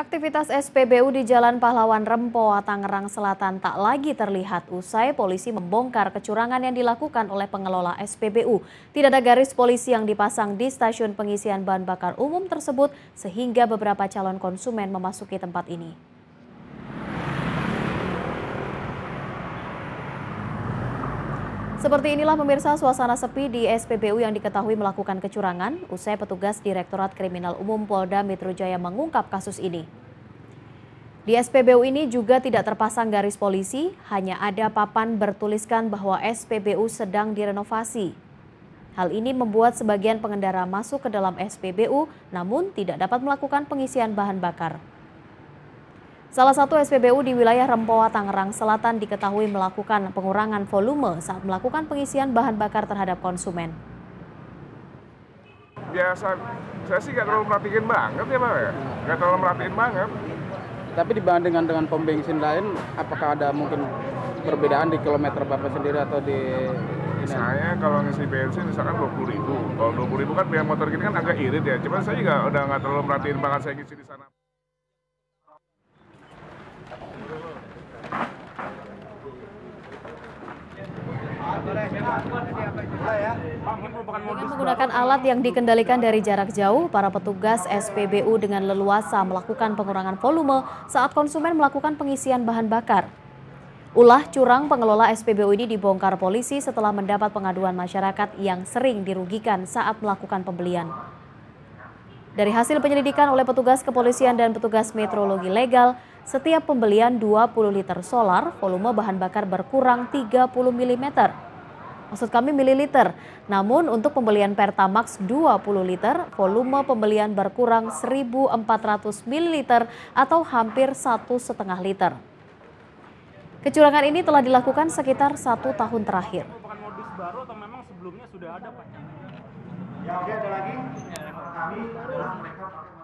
Aktivitas SPBU di Jalan Pahlawan Rempoa, Tangerang Selatan tak lagi terlihat usai polisi membongkar kecurangan yang dilakukan oleh pengelola SPBU. Tidak ada garis polisi yang dipasang di stasiun pengisian bahan bakar umum tersebut sehingga beberapa calon konsumen memasuki tempat ini. Seperti inilah pemirsa suasana sepi di SPBU yang diketahui melakukan kecurangan usai petugas Direktorat Kriminal Umum Polda Metro Jaya mengungkap kasus ini. Di SPBU ini juga tidak terpasang garis polisi, hanya ada papan bertuliskan bahwa SPBU sedang direnovasi. Hal ini membuat sebagian pengendara masuk ke dalam SPBU namun tidak dapat melakukan pengisian bahan bakar. Salah satu SPBU di wilayah Rempoa, Tangerang Selatan diketahui melakukan pengurangan volume saat melakukan pengisian bahan bakar terhadap konsumen. Biasa, saya sih nggak terlalu merhatiin banget ya Bang ya, nggak terlalu merhatiin banget. Tapi dibanding dengan, dengan pom bensin lain, apakah ada mungkin perbedaan di kilometer Bapak sendiri atau di... Saya kalau ngisi bensin misalkan 20 ribu, kalau 20 ribu kan biaya motor gini kan agak irit ya, cuman saya juga udah nggak terlalu merhatiin banget saya ngisi di sana. Dengan menggunakan alat yang dikendalikan dari jarak jauh, para petugas SPBU dengan leluasa melakukan pengurangan volume saat konsumen melakukan pengisian bahan bakar. Ulah curang pengelola SPBU ini dibongkar polisi setelah mendapat pengaduan masyarakat yang sering dirugikan saat melakukan pembelian. Dari hasil penyelidikan oleh petugas kepolisian dan petugas metrologi legal, setiap pembelian 20 liter solar, volume bahan bakar berkurang 30 mm maksud kami mililiter. Namun untuk pembelian Pertamax 20 liter, volume pembelian berkurang 1.400 mililiter atau hampir satu setengah liter. Kecurangan ini telah dilakukan sekitar satu tahun terakhir. modus baru atau memang sebelumnya sudah ada Pak? Ya, oke, ada lagi. Kami